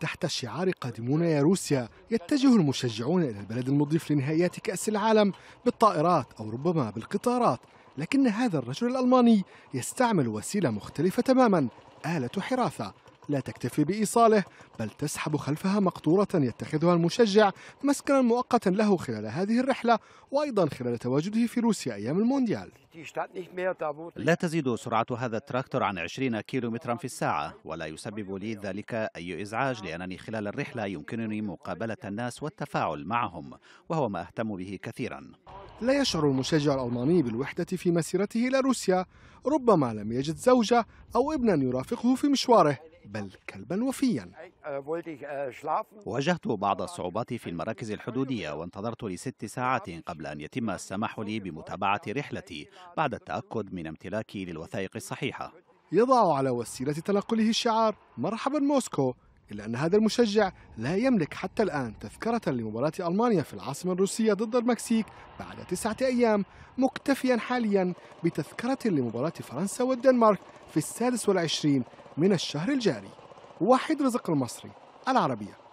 تحت شعار قادمون يا روسيا يتجه المشجعون إلى البلد المضيف لنهائيات كأس العالم بالطائرات أو ربما بالقطارات لكن هذا الرجل الألماني يستعمل وسيلة مختلفة تماما آلة حراثة لا تكتفي بإيصاله بل تسحب خلفها مقطورة يتخذها المشجع مسكنا مؤقتا له خلال هذه الرحلة وأيضا خلال تواجده في روسيا أيام المونديال لا تزيد سرعة هذا التراكتور عن 20 كيلو مترا في الساعة ولا يسبب لي ذلك أي إزعاج لأنني خلال الرحلة يمكنني مقابلة الناس والتفاعل معهم وهو ما أهتم به كثيرا لا يشعر المشجع الألماني بالوحدة في مسيرته إلى روسيا ربما لم يجد زوجة أو ابنا يرافقه في مشواره بل كلبا وفيا آه، آه، واجهت بعض الصعوبات في المراكز الحدودية وانتظرت لست ساعات قبل أن يتم السماح لي بمتابعة رحلتي بعد التأكد من امتلاكي للوثائق الصحيحة يضع على وسيلة تنقله الشعار مرحبا موسكو إلا أن هذا المشجع لا يملك حتى الآن تذكرة لمباراة ألمانيا في العاصمة الروسية ضد المكسيك بعد تسعة أيام مكتفيا حاليا بتذكرة لمباراة فرنسا والدنمارك في السادس والعشرين من الشهر الجاري واحد رزق المصري العربية